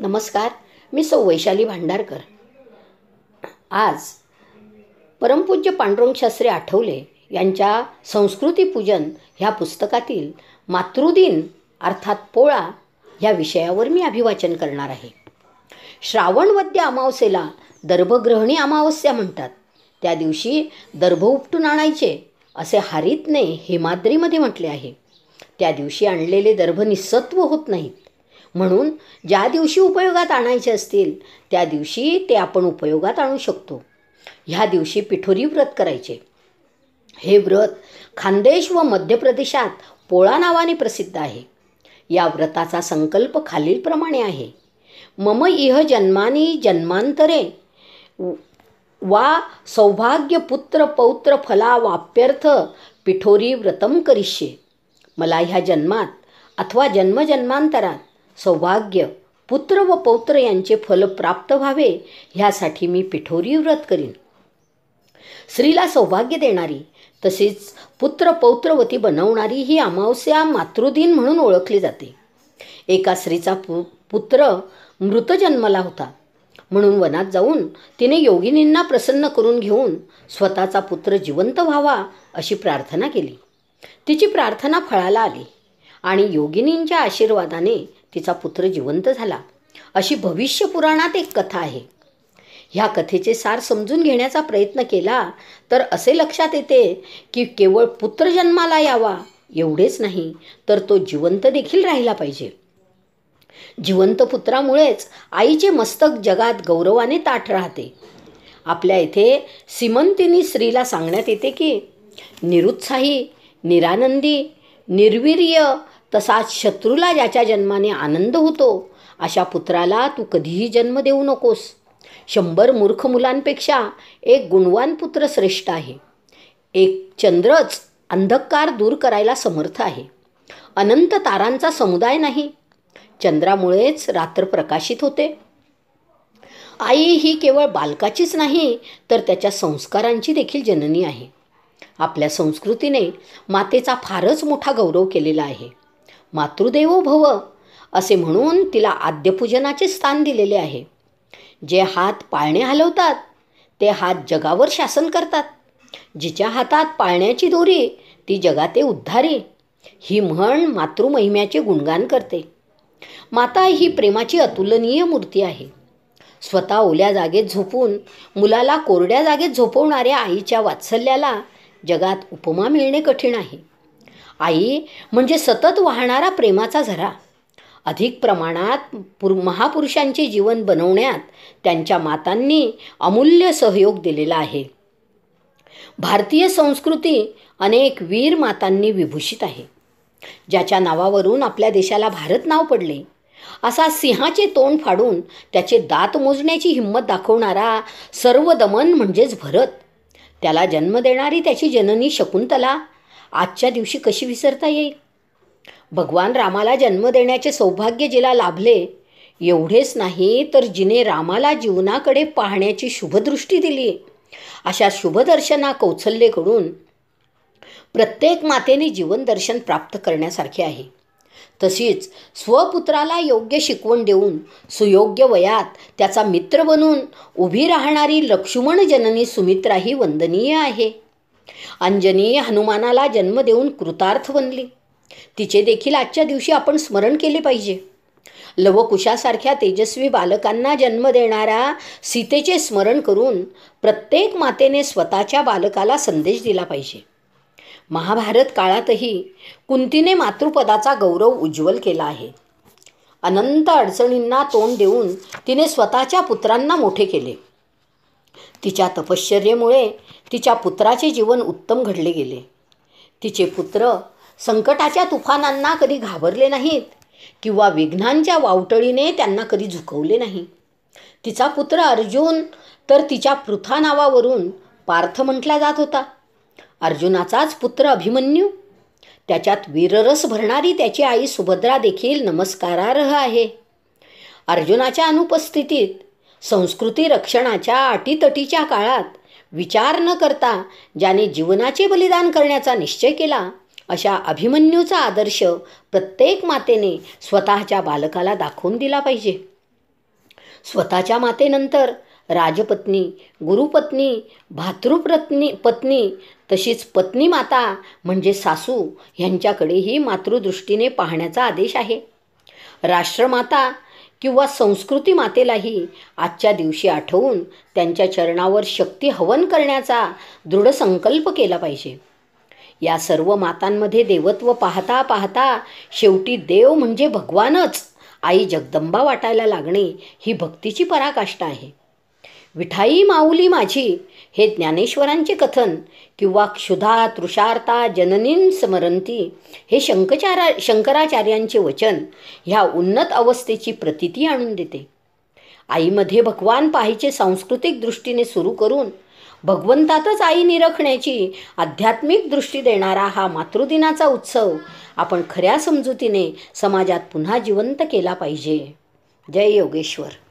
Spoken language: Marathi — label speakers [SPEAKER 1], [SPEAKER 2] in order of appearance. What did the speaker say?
[SPEAKER 1] नमस्कार मी सौ वैशाली भांडारकर आज परमपूज्य पांडुरंगशास्त्री आठवले यांच्या संस्कृतीपूजन ह्या पुस्तकातील मातृदिन अर्थात पोळा ह्या विषयावर मी अभिवाचन करणार आहे श्रावणवद्य अमावस्येला दर्भग्रहणी अमावस्या म्हणतात त्या दिवशी दर्भ उपटून आणायचे असे हारीतने हेमाद्रीमध्ये म्हटले आहे त्या दिवशी आणलेले दर्भ निसत्व होत नाहीत म्हणून ज्या दिवशी उपयोगात आणायचे असतील त्या दिवशी ते आपण उपयोगात आणू शकतो ह्या दिवशी पिठोरी व्रत करायचे हे व्रत खानदेश व मध्य प्रदेशात पोळा नावाने प्रसिद्ध आहे या व्रताचा संकल्प खालीलप्रमाणे आहे मम इह जन्मानी जन्मांतरे वा सौभाग्य पुत्र पौत्र फला वाप्यर्थ पिठोरी व्रतम करिष्ये मला ह्या जन्मात अथवा जन्मजन्मांतरात सौभाग्य पुत्र व पौत्र यांचे फल प्राप्त व्हावे ह्यासाठी मी पिठोरी व्रत करीन स्त्रीला सौभाग्य देणारी तसेच पुत्र पौत्रवती बनवणारी ही अमावस्या मातृदिन म्हणून ओळखली जाते एका स्त्रीचा पु पुत्र मृत जन्मला होता म्हणून वनात जाऊन तिने योगिनींना प्रसन्न करून घेऊन स्वतःचा पुत्र जिवंत व्हावा अशी प्रार्थना केली तिची प्रार्थना फळाला आली आणि योगिनींच्या आशीर्वादाने तिचा पुत्र जिवंत झाला अशी भविष्यपुराणात एक कथा आहे ह्या कथेचे सार समजून घेण्याचा प्रयत्न केला तर असे लक्षात येते की केवळ पुत्र जन्माला यावा एवढेच नाही तर तो जिवंत देखील राहिला पाहिजे जिवंत पुत्रामुळेच आईचे मस्तक जगात गौरवाने ताट राहते आपल्या इथे सिमंतिनी स्त्रीला सांगण्यात येते की निरुत्साही निरानंदी निर्वीर्य तसाच शत्रूला ज्याच्या जन्माने आनंद होतो अशा पुत्राला तू कधीही जन्म देऊ नकोस शंभर मूर्ख मुलांपेक्षा एक गुणवान पुत्र श्रेष्ठ आहे एक चंद्रच अंधकार दूर करायला समर्थ आहे अनंत तारांचा समुदाय नाही चंद्रामुळेच रात्र प्रकाशित होते आई ही केवळ बालकाचीच नाही तर त्याच्या संस्कारांची देखील जननी आहे आपल्या संस्कृतीने मातेचा फारच मोठा गौरव केलेला आहे मातृदेवो भव असे म्हणून तिला आद्यपूजनाचे स्थान दिलेले आहे जे हात पाळणे हलवतात ते हात जगावर शासन करतात जिच्या हातात पाळण्याची दोरी ती जगाते उद्धारी ही म्हण मातृमहिम्याचे गुणगान करते माता ही प्रेमाची अतुलनीय मूर्ती आहे स्वतः ओल्या जागेत झोपून मुलाला कोरड्या जागेत झोपवणाऱ्या आईच्या वात्सल्याला जगात उपमा मिळणे कठीण आहे आई म्हणजे सतत वाहणारा प्रेमाचा झरा अधिक प्रमाणात पुर महापुरुषांचे जीवन बनवण्यात त्यांच्या मातांनी अमूल्य सहयोग दिलेला आहे भारतीय संस्कृती अनेक वीर मातांनी विभूषित आहे ज्याच्या नावावरून आपल्या देशाला भारत नाव पडले असा सिंहाचे तोंड फाडून त्याचे दात मोजण्याची हिंमत दाखवणारा सर्व दमन म्हणजेच भरत त्याला जन्म देणारी त्याची जननी शकुंतला आजच्या दिवशी कशी विसरता येईल भगवान रामाला जन्म देण्याचे सौभाग्य जिला लाभले एवढेच नाही तर जिने रामाला जीवनाकडे पाहण्याची शुभदृष्टी दिली अशा शुभदर्शना कौशल्येकडून प्रत्येक मातेने जीवनदर्शन प्राप्त करण्यासारखे आहे तशीच स्वपुत्राला योग्य शिकवण देऊन सुयोग्य वयात त्याचा मित्र बनून उभी राहणारी लक्ष्मण जननी सुमित्रा ही वंदनीय आहे अंजनी हनुमानाला जन्म देऊन कृतार्थ बनली तिचे देखील आजच्या दिवशी आपण स्मरण केले पाहिजे लवकुशासारख्या तेजस्वी बालकांना जन्म देणाऱ्या सीतेचे स्मरण करून प्रत्येक मातेने स्वतःच्या बालकाला संदेश दिला पाहिजे महाभारत काळातही कुंतीने मातृपदाचा गौरव उज्ज्वल केला आहे अनंत अडचणींना तोंड देऊन तिने स्वतःच्या पुत्रांना मोठे केले तिच्या तपश्चर्येमुळे तिच्या पुत्राचे जीवन उत्तम घडले गेले तिचे पुत्र संकटाच्या तुफानांना कधी घाबरले नाहीत किंवा विघ्नांच्या वावटळीने त्यांना कधी झुकवले नाही तिचा पुत्र अर्जुन तर तिच्या पृथा नावावरून पार्थ म्हटला जात होता अर्जुनाचाच पुत्र अभिमन्यू त्याच्यात वीररस भरणारी त्याची आई सुभद्रा देखील नमस्कारार्ह आहे अर्जुनाच्या अनुपस्थितीत संस्कृती रक्षणाच्या अटीतटीच्या काळात विचार न करता ज्याने जीवनाचे बलिदान करण्याचा निश्चय केला अशा अभिमन्यूचा आदर्श प्रत्येक मातेने स्वतःच्या बालकाला दाखवून दिला पाहिजे स्वतःच्या मातेनंतर राजपत्नी गुरुपत्नी भातृपत्नी पत्नी तशीच पत्नी माता म्हणजे सासू ह्यांच्याकडेही मातृदृष्टीने पाहण्याचा आदेश आहे राष्ट्रमाता किंवा संस्कृती मातेलाही आजच्या दिवशी आठवून त्यांच्या चरणावर शक्ती हवन करण्याचा दृढ संकल्प केला पाहिजे या सर्व मातांमध्ये देवत्व पाहता पाहता शेवटी देव म्हणजे भगवानच आई जगदंबा वाटायला लागणे ही भक्तीची पराकाष्ठा आहे विठाई माऊली माझी हे ज्ञानेश्वरांचे कथन किंवा क्षुधा तृषार्ता जननीन स्मरंती हे शंकचारा शंकराचार्यांचे वचन ह्या उन्नत अवस्थेची प्रतिती आणून देते आईमध्ये भगवान पाहिजे सांस्कृतिक दृष्टीने सुरू करून भगवंतातच आई निरखण्याची आध्यात्मिक दृष्टी देणारा हा मातृदिनाचा उत्सव आपण खऱ्या समजुतीने समाजात पुन्हा जिवंत केला पाहिजे जय योगेश्वर